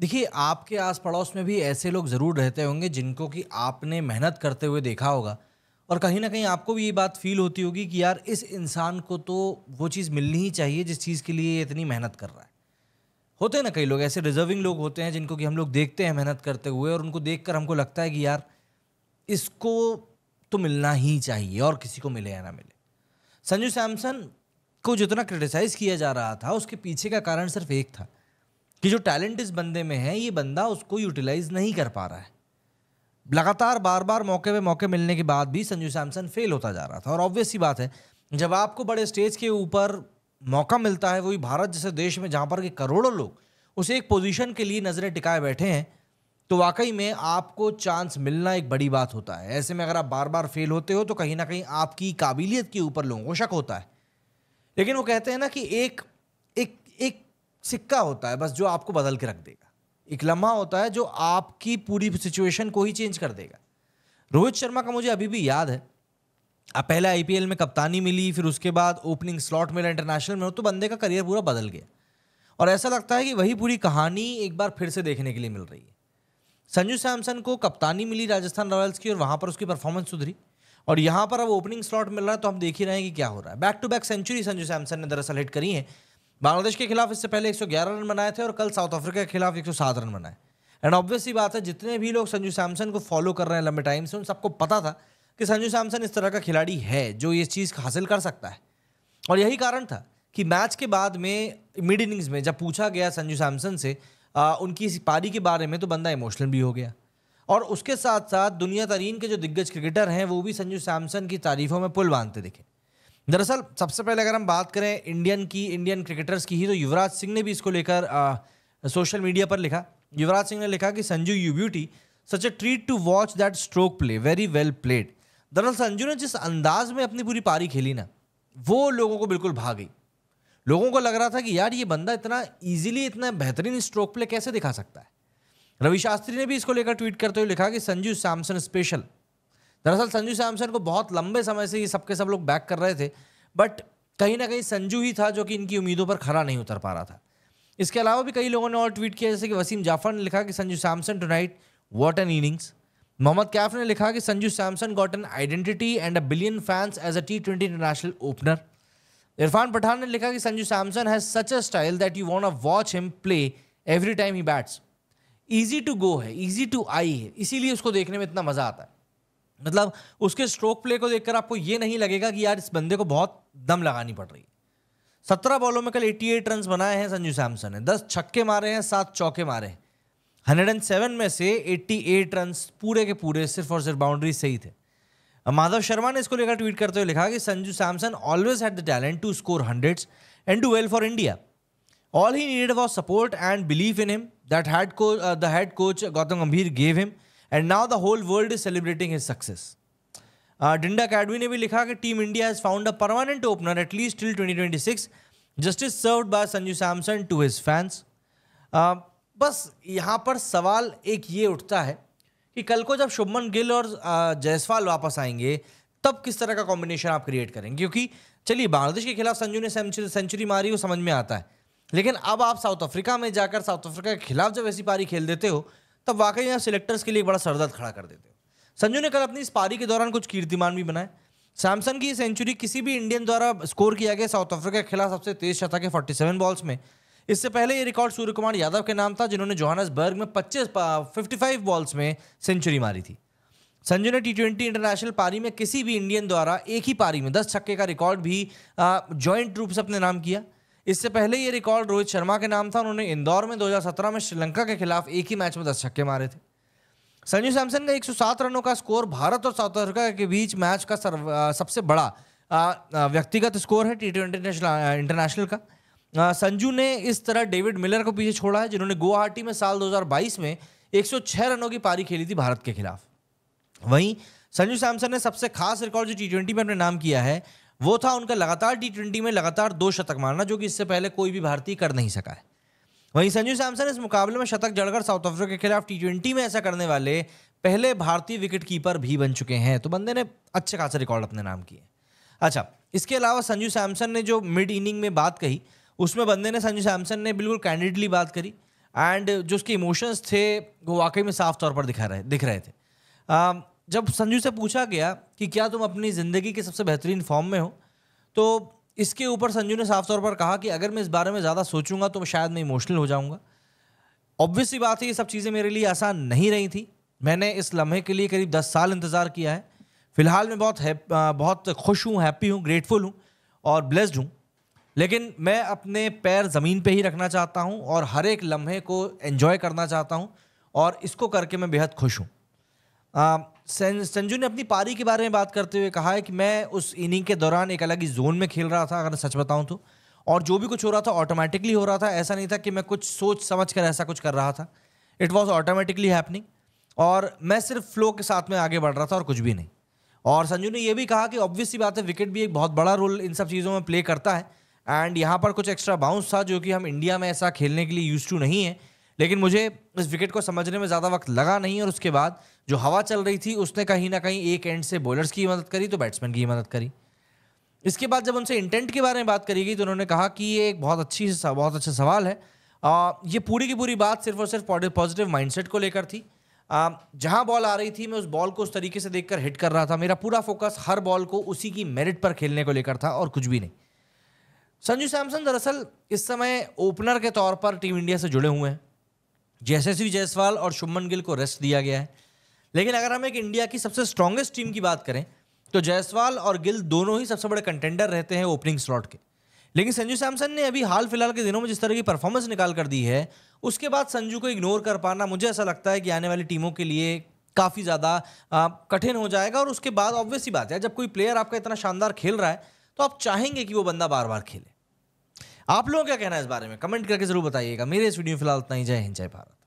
देखिए आपके आस पड़ोस में भी ऐसे लोग ज़रूर रहते होंगे जिनको कि आपने मेहनत करते हुए देखा होगा और कहीं ना कहीं आपको भी ये बात फील होती होगी कि यार इस इंसान को तो वो चीज़ मिलनी ही चाहिए जिस चीज़ के लिए ये इतनी मेहनत कर रहा है होते हैं ना कई लोग ऐसे रिजर्विंग लोग होते हैं जिनको कि हम लोग देखते हैं मेहनत करते हुए और उनको देख कर हमको लगता है कि यार इसको तो मिलना ही चाहिए और किसी को मिले या ना मिले संजू सैमसन को जितना क्रिटिसाइज़ किया जा रहा था उसके पीछे का कारण सिर्फ एक था कि जो टैलेंट इस बंदे में है ये बंदा उसको यूटिलाइज नहीं कर पा रहा है लगातार बार बार मौके पे मौके मिलने के बाद भी संजू सैमसन फेल होता जा रहा था और ऑब्वियस ही बात है जब आपको बड़े स्टेज के ऊपर मौका मिलता है वही भारत जैसे देश में जहाँ पर के करोड़ों लोग उसे एक पोजीशन के लिए नज़रें टिकाए बैठे हैं तो वाकई में आपको चांस मिलना एक बड़ी बात होता है ऐसे में अगर आप बार बार फेल होते हो तो कहीं ना कहीं आपकी काबिलियत के ऊपर लोगों को शक होता है लेकिन वो कहते हैं ना कि एक एक एक सिक्का होता है बस जो आपको बदल के रख देगा एक लम्हा होता है जो आपकी पूरी सिचुएशन को ही चेंज कर देगा रोहित शर्मा का मुझे अभी भी याद है अब पहले आईपीएल में कप्तानी मिली फिर उसके बाद ओपनिंग स्लॉट मिला इंटरनेशनल में हो तो बंदे का करियर पूरा बदल गया और ऐसा लगता है कि वही पूरी कहानी एक बार फिर से देखने के लिए मिल रही है संजू सैमसन को कप्तानी मिली राजस्थान रॉयल्स की और वहाँ पर उसकी परफॉर्मेंस सुधरी और यहाँ पर अब ओपनिंग स्लॉट मिल रहा है तो हम देख ही रहे हैं कि क्या हो रहा है back to back century Sanju Samson ने दरअसल हिट करी है बांग्लादेश के खिलाफ इससे पहले 111 रन बनाए थे और कल साउथ अफ्रीका के खिलाफ 107 रन बनाए एंड ऑब्वियसली बात है जितने भी लोग संजू सैमसन को फॉलो कर रहे हैं लंबे टाइम से उन सबको पता था कि संजू सैमसन इस तरह का खिलाड़ी है जो ये चीज़ हासिल कर सकता है और यही कारण था कि मैच के बाद में मिड इनिंग्स में जब पूछा गया संजू सैमसन से आ, उनकी इस पारी के बारे में तो बंदा इमोशनल भी हो गया और उसके साथ साथ दुनिया तरीन के जो दिग्गज क्रिकेटर हैं वो भी संजू सैमसन की तारीफों में पुल बांधते दिखे दरअसल सबसे पहले अगर हम बात करें इंडियन की इंडियन क्रिकेटर्स की ही तो युवराज सिंह ने भी इसको लेकर सोशल मीडिया पर लिखा युवराज सिंह ने लिखा कि Sanju you beauty such a treat to watch that stroke play very well played दरअसल संजू ने जिस अंदाज में अपनी पूरी पारी खेली ना वो लोगों को बिल्कुल भा गई लोगों को लग रहा था कि यार ये बंदा इतना ईजिली इतना बेहतरीन स्ट्रोक प्ले कैसे दिखा सकता है रवि शास्त्री ने भी इसको लेकर ट्वीट करते हुए लिखा कि संजू सैमसन स्पेशल दरअसल संजू सैमसन को बहुत लंबे समय से ये सबके सब लोग बैक कर रहे थे बट कहीं ना कहीं संजू ही था जो कि इनकी उम्मीदों पर खरा नहीं उतर पा रहा था इसके अलावा भी कई लोगों ने और ट्वीट किया जैसे कि वसीम जाफर ने लिखा कि Sanju Samson tonight what an innings Mohammad Kaif ने लिखा कि Sanju Samson got an identity and a billion fans as a T twenty international opener Irfan Pathan ने लिखा कि Sanju Samson has such a style that you want a watch him play every time he bats easy to go है easy to आई है इसीलिए उसको देखने में इतना मज़ा आता है मतलब उसके स्ट्रोक प्ले को देखकर आपको ये नहीं लगेगा कि यार इस बंदे को बहुत दम लगानी पड़ रही है सत्रह बॉलों में कल एट रन बनाए हैं संजू सैमसन ने दस छक्के मारे हैं सात चौके मारे हैं हंड्रेड एंड सेवन में से एट्टी एट रन पूरे के पूरे सिर्फ और सिर्फ बाउंड्री से ही थे माधव शर्मा ने इसको लेकर ट्वीट करते हुए लिखा कि Sanju Samson always had the talent to score hundreds and do well for India all he needed for support and believe in him that had coach the head coach Gautam Gambhir gave him and now the whole world is celebrating his success Dinda academy ने भी लिखा कि team India has found a permanent opener at least till 2026 justice served by Sanju Samson to his fans बस यहाँ पर सवाल एक ये उठता है कि कल को जब शुभमन गिल और जयसवाल वापस आएंगे तब किस तरह का कॉम्बिनेशन आप क्रिएट करेंगे क्योंकि चलिए बांग्लादेश के खिलाफ संजू ने सेंचुरी मारी वो समझ में आता है लेकिन अब आप साउथ अफ्रीका में जाकर साउथ अफ्रीका के खिलाफ जब ऐसी पारी खेल देते हो तब वाकई यहाँ सिलेक्टर्स के लिए बड़ा सरदर्द खड़ा कर देते हो संजू ने कल अपनी इस पारी के दौरान कुछ कीर्तिमान भी बनाए सैमसन की सेंचुरी किसी भी इंडियन द्वारा स्कोर किया गया साउथ अफ्रीका के खिलाफ सबसे तेज शतक है 47 बॉल्स में इससे पहले ये रिकॉर्ड सूर्य कुमार यादव के नाम था जिन्होंने जोहानसबर्ग में 25 55 बॉल्स में सेंचुरी मारी थी संजू ने टी ट्वेंटी इंटरनेशनल पारी में किसी भी इंडियन द्वारा एक ही पारी में दस छक्के का रिकॉर्ड भी ज्वाइंट रूप से अपने नाम किया इससे पहले ये रिकॉर्ड रोहित शर्मा के नाम था उन्होंने इंदौर में 2017 में श्रीलंका के खिलाफ एक ही मैच में दस छक्के मारे थे संजू सैमसन का एक रनों का स्कोर भारत और साउथ अफ्रीका के बीच मैच का सर्व, सबसे बड़ा व्यक्तिगत स्कोर है टी ट्वेंटी इंटरनेशनल का संजू ने इस तरह डेविड मिलर को पीछे छोड़ा है जिन्होंने गुवाहाटी में साल 2022 में 106 रनों की पारी खेली थी भारत के खिलाफ वहीं संजू सैमसन ने सबसे खास रिकॉर्ड जो टी ट्वेंटी में अपने नाम किया है वो था उनका लगातार टी ट्वेंटी में लगातार दो शतक मारना जो कि इससे पहले कोई भी भारतीय कर नहीं सका है वहीं संजू सैमसन इस मुकाबले में शतक जड़कर साउथ अफ्रीका के खिलाफ टी ट्वेंटी में ऐसा करने वाले पहले भारतीय विकेट कीपर भी बन चुके हैं तो बंदे ने अच्छे खासे रिकॉर्ड अपने नाम किए अच्छा इसके अलावा संजू सैमसन ने जो मिड इनिंग में बात कही उसमें बंदे ने संजू सैमसन ने बिल्कुल कैंडिडली बात करी एंड जो उसके इमोशंस थे वो वाकई में साफ तौर पर दिखा रहे दिख रहे थे जब संजू से पूछा गया कि क्या तुम अपनी ज़िंदगी के सबसे बेहतरीन फॉर्म में हो तो इसके ऊपर संजू ने साफ तौर पर कहा कि अगर मैं इस बारे में ज़्यादा सोचूंगा तो शायद मैं इमोशनल हो जाऊंगा ऑब्वियसली बात है ये सब चीज़ें मेरे लिए आसान नहीं रही थी मैंने इस लम्हे के लिए करीब दस साल इंतज़ार किया है फ़िलहाल मैं बहुत है बहुत खुश हूँ हैप्पी हूँ ग्रेटफुल हूँ और ब्लेस्ड हूँ लेकिन मैं अपने पैर ज़मीन पे ही रखना चाहता हूँ और हर एक लम्हे को एन्जॉय करना चाहता हूँ और इसको करके मैं बेहद खुश हूँ संजू ने अपनी पारी के बारे में बात करते हुए कहा है कि मैं उस इनिंग के दौरान एक अलग ही जोन में खेल रहा था अगर सच बताऊं तो और जो भी कुछ हो रहा था ऑटोमेटिकली हो रहा था ऐसा नहीं था कि मैं कुछ सोच समझ कर ऐसा कुछ कर रहा था इट वॉज ऑटोमेटिकली हैपनिंग और मैं सिर्फ फ्लो के साथ में आगे बढ़ रहा था और कुछ भी नहीं और संजू ने यह भी कहा कि ऑब्वियसली बात है विकेट भी एक बहुत बड़ा रोल इन सब चीज़ों में प्ले करता है एंड यहाँ पर कुछ एक्स्ट्रा बाउंस था जो कि हम इंडिया में ऐसा खेलने के लिए यूज टू नहीं है लेकिन मुझे इस विकेट को समझने में ज़्यादा वक्त लगा नहीं और उसके बाद जो हवा चल रही थी उसने कहीं ना कहीं एक एंड से बॉलर्स की मदद करी तो बैट्समैन की मदद करी इसके बाद जब उनसे इंटेंट के बारे में बात करी गई तो उन्होंने कहा कि ये एक बहुत अच्छी बहुत अच्छा सवाल है आ, ये पूरी की पूरी बात सिर्फ और सिर्फ पॉजिटिव माइंडसेट को लेकर थी जहाँ बॉल आ रही थी मैं उस बॉल को उस तरीके से देख हिट कर रहा था मेरा पूरा फोकस हर बॉल को उसी की मेरिट पर खेलने को लेकर था और कुछ भी नहीं संजू सैमसन दरअसल इस समय ओपनर के तौर पर टीम इंडिया से जुड़े हुए हैं जयशस्वी जायसवाल और शुभमन गिल को रेस्ट दिया गया है लेकिन अगर हम एक इंडिया की सबसे स्ट्रांगेस्ट टीम की बात करें तो जयसवाल और गिल दोनों ही सबसे बड़े कंटेंडर रहते हैं ओपनिंग स्लॉट के लेकिन संजू सैमसन ने अभी हाल फिलहाल के दिनों में जिस तरह की परफॉर्मेंस निकाल कर दी है उसके बाद संजू को इग्नोर कर पाना मुझे ऐसा लगता है कि आने वाली टीमों के लिए काफ़ी ज़्यादा कठिन हो जाएगा और उसके बाद ऑब्वियस ही बात है जब कोई प्लेयर आपका इतना शानदार खेल रहा है तो आप चाहेंगे कि वो बंदा बार बार खेले आप लोगों क्या कहना है इस बारे में कमेंट करके जरूर बताइएगा मेरे इस वीडियो में फिलहाल उतना ही जय हिंद जय भारत